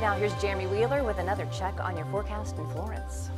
Now here's Jeremy Wheeler with another check on your forecast in Florence.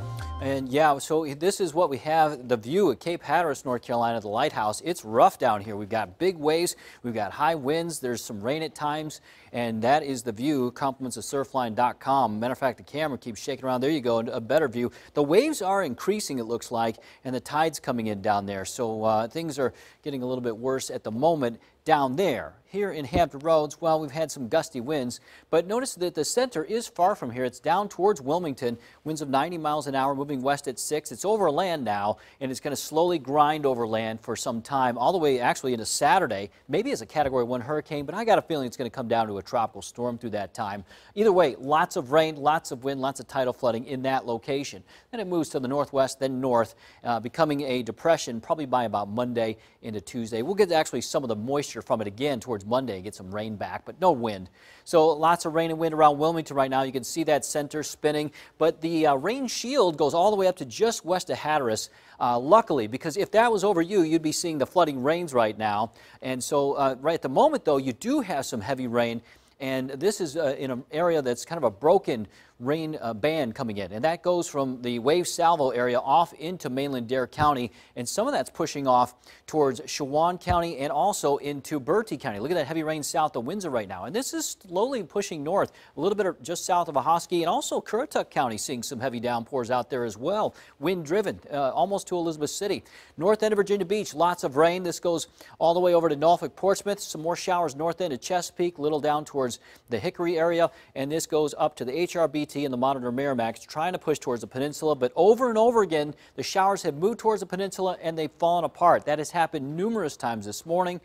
And yeah, so this is what we have, the view at Cape Hatteras, North Carolina, the lighthouse. It's rough down here. We've got big waves, we've got high winds, there's some rain at times, and that is the view, compliments of surfline.com. Matter of fact, the camera keeps shaking around. There you go, a better view. The waves are increasing, it looks like, and the tide's coming in down there. So uh, things are getting a little bit worse at the moment down there. Here in Hampton Roads, well, we've had some gusty winds, but notice that the center is far from here. It's down towards Wilmington, winds of 90 miles an hour moving west at 6. It's over land now, and it's going to slowly grind over land for some time, all the way actually into Saturday, maybe as a Category 1 hurricane, but I got a feeling it's going to come down to a tropical storm through that time. Either way, lots of rain, lots of wind, lots of tidal flooding in that location. Then it moves to the northwest, then north, uh, becoming a depression probably by about Monday into Tuesday. We'll get actually some of the moisture moisture from it again towards Monday, get some rain back, but no wind. So lots of rain and wind around Wilmington right now. You can see that center spinning, but the uh, rain shield goes all the way up to just west of Hatteras. Uh, luckily, because if that was over you, you'd be seeing the flooding rains right now. And so uh, right at the moment, though, you do have some heavy rain. And this is uh, in an area that's kind of a broken rain uh, band coming in, and that goes from the wave salvo area off into mainland Dare County, and some of that's pushing off towards Shawan County and also into Bertie County. Look at that heavy rain south of Windsor right now, and this is slowly pushing north, a little bit just south of Ahoskie, and also Currituck County seeing some heavy downpours out there as well, wind driven, uh, almost to Elizabeth City. North end of Virginia Beach, lots of rain. This goes all the way over to Norfolk, Portsmouth, some more showers north end of Chesapeake, little down towards the Hickory area, and this goes up to the HRB at and the Monitor Miramax trying to push towards the peninsula, but over and over again, the showers have moved towards the peninsula and they've fallen apart. That has happened numerous times this morning.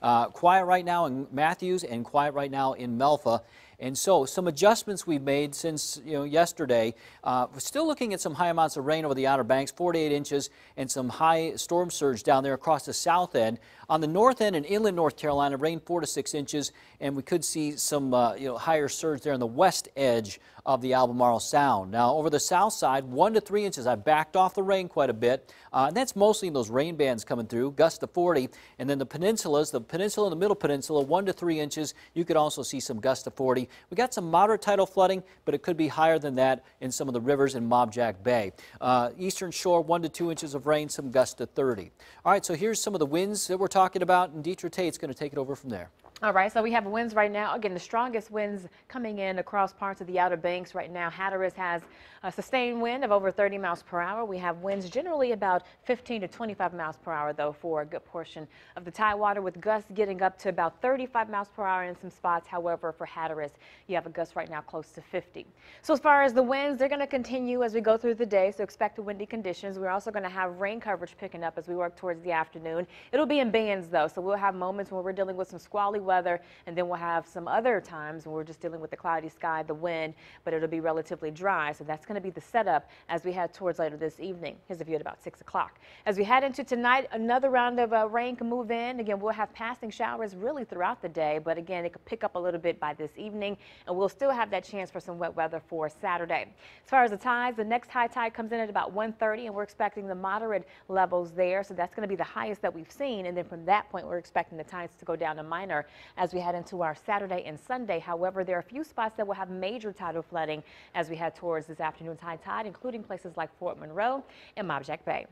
Uh, quiet right now in Matthews and quiet right now in Melfa. And so some adjustments we've made since you know yesterday. Uh, we're still looking at some high amounts of rain over the Outer Banks, 48 inches, and some high storm surge down there across the south end. On the north end and in inland North Carolina, rain four to six inches, and we could see some uh, you know higher surge there on the west edge of the Albemarle Sound. Now, over the south side, one to three inches. I backed off the rain quite a bit. Uh, and that's mostly in those rain bands coming through, gusts of 40. And then the peninsulas, the peninsula and the middle peninsula, one to three inches. You could also see some gusts of 40. We got some moderate tidal flooding, but it could be higher than that in some of the rivers in Mob Jack Bay. Uh, eastern shore, one to two inches of rain, some gusts to 30. All right, so here's some of the winds that we're talking about, and Dietra Tate's going to take it over from there. All right, so we have winds right now. Again, the strongest winds coming in across parts of the Outer Banks right now. Hatteras has a sustained wind of over 30 miles per hour. We have winds generally about 15 to 25 miles per hour, though, for a good portion of the Tidewater, with gusts getting up to about 35 miles per hour in some spots. However, for Hatteras, you have a gust right now close to 50. So as far as the winds, they're going to continue as we go through the day, so expect windy conditions. We're also going to have rain coverage picking up as we work towards the afternoon. It'll be in bands, though, so we'll have moments when we're dealing with some squally weather weather. And then we'll have some other times when we're just dealing with the cloudy sky, the wind, but it'll be relatively dry. So that's going to be the setup as we head towards later this evening. Here's a view at about 6 o'clock. As we head into tonight, another round of uh, rain can move in. Again, we'll have passing showers really throughout the day, but again, it could pick up a little bit by this evening, and we'll still have that chance for some wet weather for Saturday. As far as the tides, the next high tide comes in at about 1.30, and we're expecting the moderate levels there, so that's going to be the highest that we've seen, and then from that point, we're expecting the tides to go down to minor as we head into our Saturday and Sunday. However, there are a few spots that will have major tidal flooding as we head towards this afternoon's high tide, including places like Fort Monroe and Mobjack Bay.